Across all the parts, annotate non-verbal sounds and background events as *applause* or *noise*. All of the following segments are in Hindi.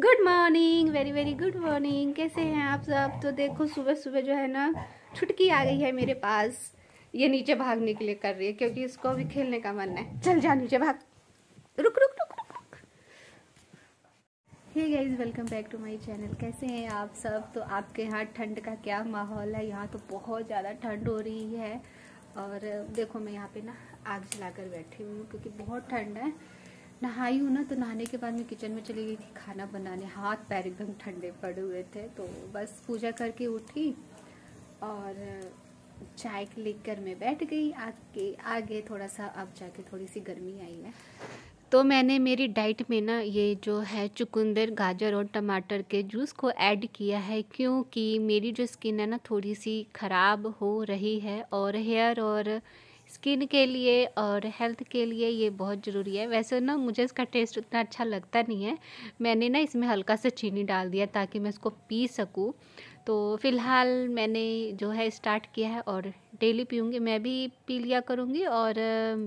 good morning very very good morning कैसे हैं आप सब तो देखो सुबह सुबह जो है ना छुटकी आ गई है मेरे पास ये नीचे भागने के लिए कर रही है क्योंकि इसको अभी खेलने का मन है चल जा नीचे भाग रुक रुक रुक रुक hey guys welcome back to my channel कैसे हैं आप सब तो आपके यहाँ ठंड का क्या माहौल है यहाँ तो बहुत ज़्यादा ठंड हो रही है और देखो मैं यहाँ पे ना आग जला कर बैठी हुई हूँ क्योंकि बहुत ठंड है नहाई हूँ ना तो नहाने के बाद मैं किचन में चली गई थी खाना बनाने हाथ पैर एकदम ठंडे पड़े हुए थे तो बस पूजा करके उठी और चाय लेकर मैं बैठ गई आगे आगे थोड़ा सा अब जाके थोड़ी सी गर्मी आई है तो मैंने मेरी डाइट में ना ये जो है चुकंदर गाजर और टमाटर के जूस को ऐड किया है क्योंकि मेरी जो स्किन है ना थोड़ी सी ख़राब हो रही है और हेयर और स्किन के लिए और हेल्थ के लिए ये बहुत ज़रूरी है वैसे ना मुझे इसका टेस्ट उतना अच्छा लगता नहीं है मैंने ना इसमें हल्का सा चीनी डाल दिया ताकि मैं इसको पी सकूँ तो फ़िलहाल मैंने जो है स्टार्ट किया है और डेली पीऊँगी मैं भी पी लिया करूँगी और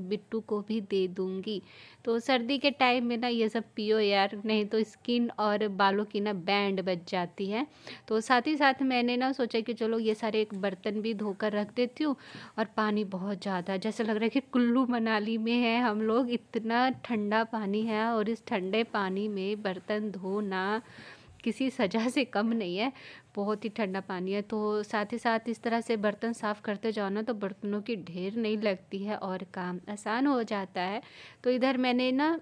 बिट्टू को भी दे दूँगी तो सर्दी के टाइम में ना ये सब पियो यार नहीं तो स्किन और बालों की ना बैंड बच जाती है तो साथ ही साथ मैंने ना सोचा कि चलो ये सारे एक बर्तन भी धोकर रख देती हूँ और पानी बहुत ज़्यादा जैसे लग रहा है कि कुल्लू मनाली में है हम लोग इतना ठंडा पानी है और इस ठंडे पानी में बर्तन धोना किसी सज़ा से कम नहीं है बहुत ही ठंडा पानी है तो साथ ही साथ इस तरह से बर्तन साफ़ करते जाओ ना तो बर्तनों की ढेर नहीं लगती है और काम आसान हो जाता है तो इधर मैंने ना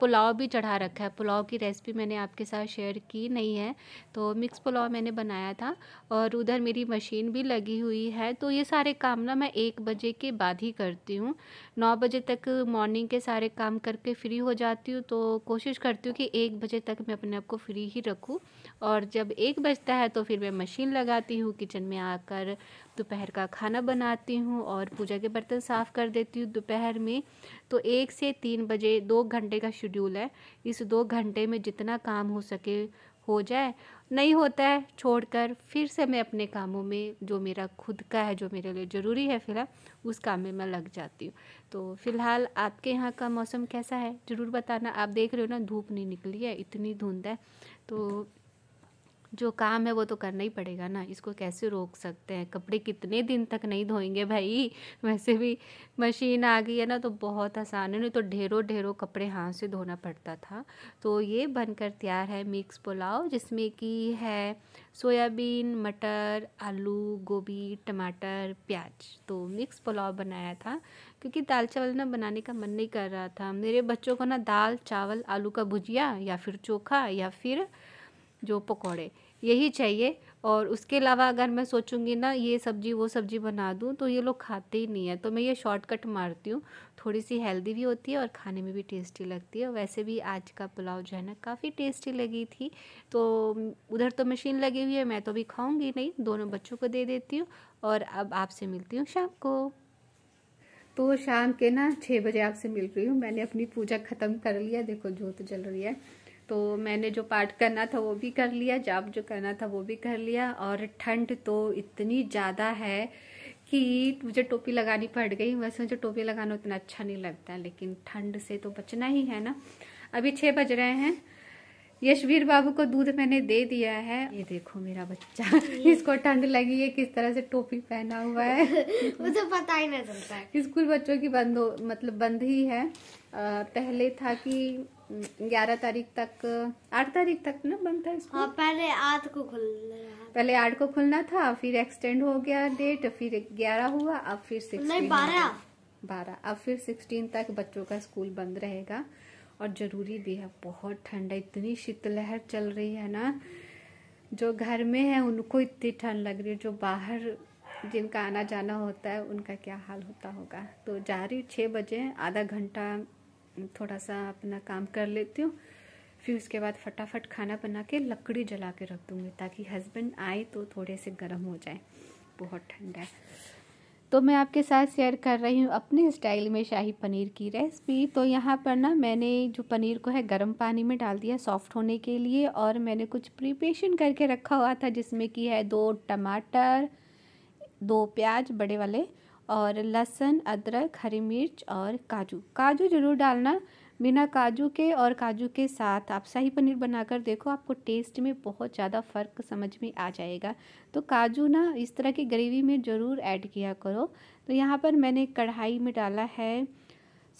पुलाव भी चढ़ा रखा है पुलाव की रेसिपी मैंने आपके साथ शेयर की नहीं है तो मिक्स पुलाव मैंने बनाया था और उधर मेरी मशीन भी लगी हुई है तो ये सारे काम ना मैं एक बजे के बाद ही करती हूँ नौ बजे तक मॉर्निंग के सारे काम करके फ्री हो जाती हूँ तो कोशिश करती हूँ कि एक बजे तक मैं अपने आप को फ्री ही रखूँ और जब एक बजता है तो फिर मैं मशीन लगाती हूँ किचन में आकर दोपहर का खाना बनाती हूँ और पूजा के बर्तन साफ़ कर देती हूँ दोपहर में तो एक से तीन बजे दो घंटे का शेड्यूल है इस दो घंटे में जितना काम हो सके हो जाए नहीं होता है छोड़कर फिर से मैं अपने कामों में जो मेरा खुद का है जो मेरे लिए ज़रूरी है फ़िलहाल उस काम में मैं लग जाती हूँ तो फ़िलहाल आपके यहाँ का मौसम कैसा है ज़रूर बताना आप देख रहे हो ना धूप नहीं निकली है इतनी धुंध है तो जो काम है वो तो करना ही पड़ेगा ना इसको कैसे रोक सकते हैं कपड़े कितने दिन तक नहीं धोएंगे भाई वैसे भी मशीन आ गई है ना तो बहुत आसान है नहीं तो ढेरों ढेरों कपड़े हाथ से धोना पड़ता था तो ये बनकर तैयार है मिक्स पुलाव जिसमें कि है सोयाबीन मटर आलू गोभी टमाटर प्याज तो मिक्स पुलाव बनाया था क्योंकि दाल चावल ना बनाने का मन नहीं कर रहा था मेरे बच्चों को ना दाल चावल आलू का भुजिया या फिर चोखा या फिर जो पकौड़े यही चाहिए और उसके अलावा अगर मैं सोचूंगी ना ये सब्ज़ी वो सब्ज़ी बना दूँ तो ये लोग खाते ही नहीं है तो मैं ये शॉर्टकट मारती हूँ थोड़ी सी हेल्दी भी होती है और खाने में भी टेस्टी लगती है वैसे भी आज का पुलाव जो है ना काफ़ी टेस्टी लगी थी तो उधर तो मशीन लगी हुई है मैं तो भी खाऊँगी नहीं दोनों बच्चों को दे देती हूँ और अब आपसे मिलती हूँ शाम को तो शाम के ना छः बजे आपसे मिल रही हूँ मैंने अपनी पूजा ख़त्म कर लिया देखो जोत जल रही है तो मैंने जो पार्ट करना था वो भी कर लिया जाप जो करना था वो भी कर लिया और ठंड तो इतनी ज़्यादा है कि मुझे टोपी लगानी पड़ गई वैसे मुझे टोपी लगाना उतना अच्छा नहीं लगता लेकिन ठंड से तो बचना ही है ना अभी छः बज रहे हैं यशवीर बाबू को दूध मैंने दे दिया है ये देखो मेरा बच्चा *laughs* इसको ठंड लगी है किस तरह से टोपी पहना हुआ है *laughs* मुझे पता ही नहीं चलता है स्कूल बच्चों की बंद हो मतलब बंद ही है आ, पहले था कि ग्यारह तारीख तक आठ तारीख तक ना बंद था इसको हाँ, पहले आठ को खुल पहले आठ को खुलना था फिर एक्सटेंड हो गया डेट फिर ग्यारह हुआ अब फिर सिक्सटीन बारह बारह अब फिर सिक्सटीन तक बच्चों का स्कूल बंद रहेगा और ज़रूरी भी है बहुत ठंड है इतनी शीतलहर चल रही है ना जो घर में है उनको इतनी ठंड लग रही है जो बाहर जिनका आना जाना होता है उनका क्या हाल होता होगा तो जा रही छः बजे आधा घंटा थोड़ा सा अपना काम कर लेती हूँ फिर उसके बाद फटाफट खाना बना के लकड़ी जला के रख दूँगी ताकि हस्बैंड आए तो थोड़े से गर्म हो जाए बहुत ठंडा है तो मैं आपके साथ शेयर कर रही हूँ अपने स्टाइल में शाही पनीर की रेसिपी तो यहाँ पर ना मैंने जो पनीर को है गर्म पानी में डाल दिया सॉफ्ट होने के लिए और मैंने कुछ प्रिपरेशन करके रखा हुआ था जिसमें कि है दो टमाटर दो प्याज बड़े वाले और लहसुन अदरक हरी मिर्च और काजू काजू ज़रूर डालना बिना काजू के और काजू के साथ आप शाही पनीर बनाकर देखो आपको टेस्ट में बहुत ज़्यादा फ़र्क समझ में आ जाएगा तो काजू ना इस तरह की ग्रेवी में ज़रूर ऐड किया करो तो यहाँ पर मैंने कढ़ाई में डाला है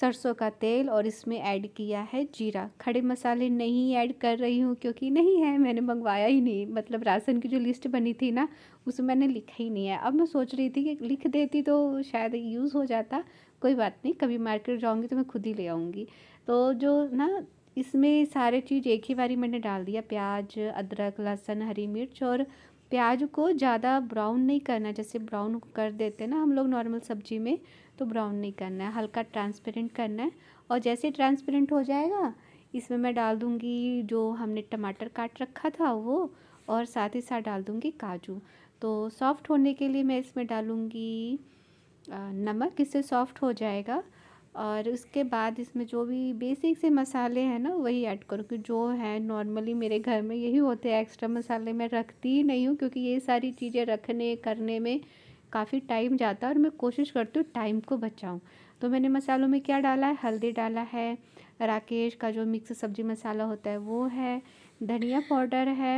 सरसों का तेल और इसमें ऐड किया है जीरा खड़े मसाले नहीं ऐड कर रही हूँ क्योंकि नहीं है मैंने मंगवाया ही नहीं मतलब राशन की जो लिस्ट बनी थी ना उसमें मैंने लिखा ही नहीं है अब मैं सोच रही थी कि लिख देती तो शायद यूज़ हो जाता कोई बात नहीं कभी मार्केट जाऊँगी तो मैं खुद ही ले आऊँगी तो जो ना इसमें सारे चीज़ एक ही बारी मैंने डाल दिया प्याज अदरक लहसुन हरी मिर्च और प्याज को ज़्यादा ब्राउन नहीं करना जैसे ब्राउन कर देते ना हम लोग नॉर्मल सब्जी में तो ब्राउन नहीं करना है हल्का ट्रांसपेरेंट करना है और जैसे ट्रांसपेरेंट हो जाएगा इसमें मैं डाल दूँगी जो हमने टमाटर काट रखा था वो और साथ ही साथ डाल दूँगी काजू तो सॉफ़्ट होने के लिए मैं इसमें डालूँगी नमक इससे सॉफ़्ट हो जाएगा और उसके बाद इसमें जो भी बेसिक से मसाले हैं ना वही ऐड करो क्योंकि जो है नॉर्मली मेरे घर में यही होते हैं एक्स्ट्रा मसाले मैं रखती ही नहीं हूँ क्योंकि ये सारी चीज़ें रखने करने में काफ़ी टाइम जाता है और मैं कोशिश करती हूँ टाइम को बचाऊँ तो मैंने मसालों में क्या डाला है हल्दी डाला है राकेश का जो मिक्स सब्जी मसाला होता है वो है धनिया पाउडर है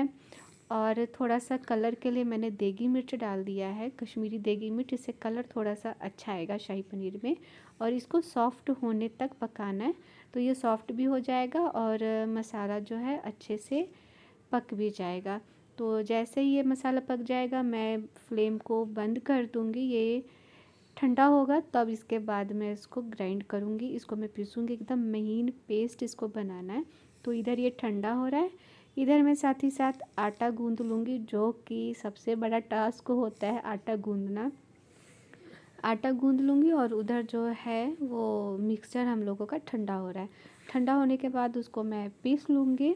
और थोड़ा सा कलर के लिए मैंने देगी मिर्च डाल दिया है कश्मीरी देगी मिर्च इससे कलर थोड़ा सा अच्छा आएगा शाही पनीर में और इसको सॉफ्ट होने तक पकाना है तो ये सॉफ्ट भी हो जाएगा और मसाला जो है अच्छे से पक भी जाएगा तो जैसे ही ये मसाला पक जाएगा मैं फ्लेम को बंद कर दूँगी ये ठंडा होगा तब इसके बाद मैं इसको ग्राइंड करूँगी इसको मैं पीसूँगी एकदम महीन पेस्ट इसको बनाना है तो इधर ये ठंडा हो रहा है इधर मैं साथ ही साथ आटा गूँध लूँगी जो कि सबसे बड़ा टास्क होता है आटा गूँधना आटा गूँध लूँगी और उधर जो है वो मिक्सचर हम लोगों का ठंडा हो रहा है ठंडा होने के बाद उसको मैं पीस लूँगी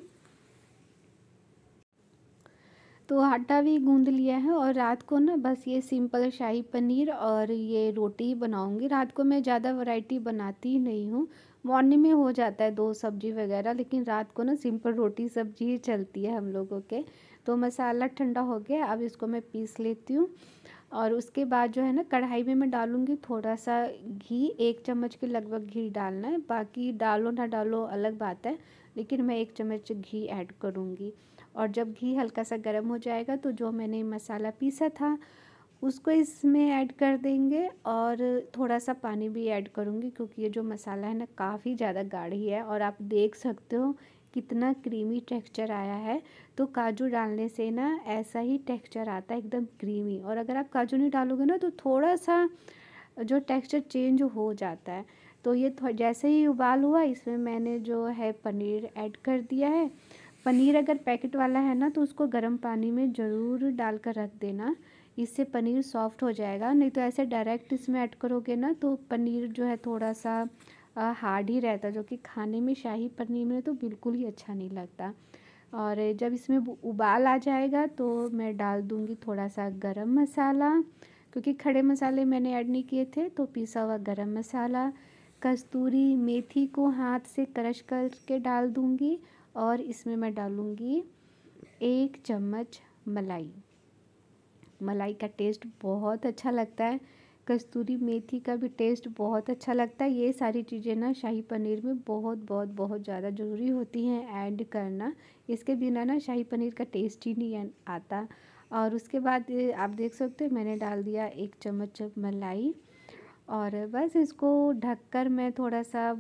तो आटा भी गूंद लिया है और रात को ना बस ये सिंपल शाही पनीर और ये रोटी बनाऊंगी रात को मैं ज़्यादा वैरायटी बनाती नहीं हूँ मॉर्निंग में हो जाता है दो सब्जी वगैरह लेकिन रात को ना सिंपल रोटी सब्जी ही चलती है हम लोगों के तो मसाला ठंडा हो गया अब इसको मैं पीस लेती हूँ और उसके बाद जो है ना कढ़ाई में मैं डालूँगी थोड़ा सा घी एक चम्मच के लगभग घी डालना है बाकी डालो ना डालो अलग बात है लेकिन मैं एक चम्मच घी ऐड करूँगी और जब घी हल्का सा गर्म हो जाएगा तो जो मैंने मसाला पीसा था उसको इसमें ऐड कर देंगे और थोड़ा सा पानी भी ऐड करूँगी क्योंकि ये जो मसाला है ना काफ़ी ज़्यादा गाढ़ी है और आप देख सकते हो कितना क्रीमी टेक्सचर आया है तो काजू डालने से ना ऐसा ही टेक्सचर आता है एकदम क्रीमी और अगर आप काजू नहीं डालोगे ना तो थोड़ा सा जो टेक्सचर चेंज हो जाता है तो ये जैसे ही उबाल हुआ इसमें मैंने जो है पनीर ऐड कर दिया है पनीर अगर पैकेट वाला है ना तो उसको गर्म पानी में ज़रूर डाल कर रख देना इससे पनीर सॉफ्ट हो जाएगा नहीं तो ऐसे डायरेक्ट इसमें ऐड करोगे ना तो पनीर जो है थोड़ा सा हार्ड ही रहता जो कि खाने में शाही पनीर में तो बिल्कुल ही अच्छा नहीं लगता और जब इसमें उबाल आ जाएगा तो मैं डाल दूँगी थोड़ा सा गर्म मसाला क्योंकि खड़े मसाले मैंने ऐड नहीं किए थे तो पिसा हुआ गरम मसाला कस्तूरी मेथी को हाथ से क्रश करके डाल दूँगी और इसमें मैं डालूँगी एक चम्मच मलाई मलाई का टेस्ट बहुत अच्छा लगता है कस्तूरी मेथी का भी टेस्ट बहुत अच्छा लगता है ये सारी चीज़ें ना शाही पनीर में बहुत बहुत बहुत ज़्यादा ज़रूरी होती हैं ऐड करना इसके बिना ना शाही पनीर का टेस्ट ही नहीं आता और उसके बाद आप देख सकते हो मैंने डाल दिया एक चम्मच मलाई और बस इसको ढककर मैं थोड़ा सा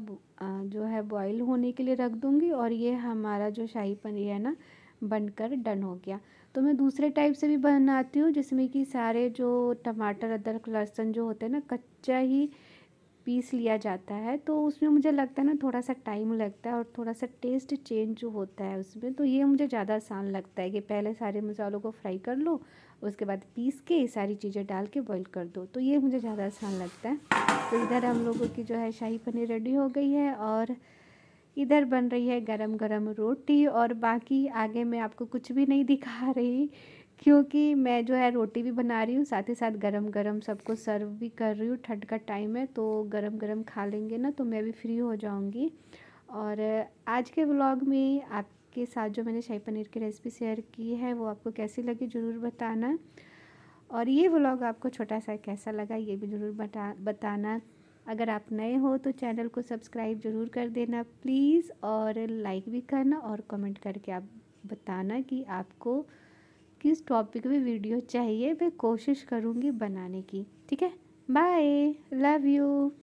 जो है बॉईल होने के लिए रख दूँगी और ये हमारा जो शाही पनीर है ना बनकर डन हो गया तो मैं दूसरे टाइप से भी बनाती हूँ जिसमें कि सारे जो टमाटर अदरक लहसुन जो होते हैं ना कच्चा ही पीस लिया जाता है तो उसमें मुझे लगता है ना थोड़ा सा टाइम लगता है और थोड़ा सा टेस्ट चेंज जो होता है उसमें तो ये मुझे ज़्यादा आसान लगता है कि पहले सारे मसालों को फ्राई कर लो उसके बाद पीस के सारी चीज़ें डाल के बॉईल कर दो तो ये मुझे ज़्यादा आसान लगता है तो इधर हम लोगों की जो है शाही पनीर रेडी हो गई है और इधर बन रही है गरम गरम रोटी और बाकी आगे मैं आपको कुछ भी नहीं दिखा रही क्योंकि मैं जो है रोटी भी बना रही हूँ साथ ही साथ गरम गरम सबको सर्व भी कर रही हूँ ठंड का टाइम है तो गरम गरम खा लेंगे ना तो मैं भी फ्री हो जाऊँगी और आज के व्लॉग में आपके साथ जो मैंने शाही पनीर की रेसिपी शेयर की है वो आपको कैसी लगी ज़रूर बताना और ये व्लॉग आपको छोटा सा कैसा लगा ये भी ज़रूर बता बताना अगर आप नए हो तो चैनल को सब्सक्राइब ज़रूर कर देना प्लीज़ और लाइक भी करना और कमेंट करके आप बताना कि आपको किस टॉपिक पे वीडियो चाहिए मैं कोशिश करूँगी बनाने की ठीक है बाय लव यू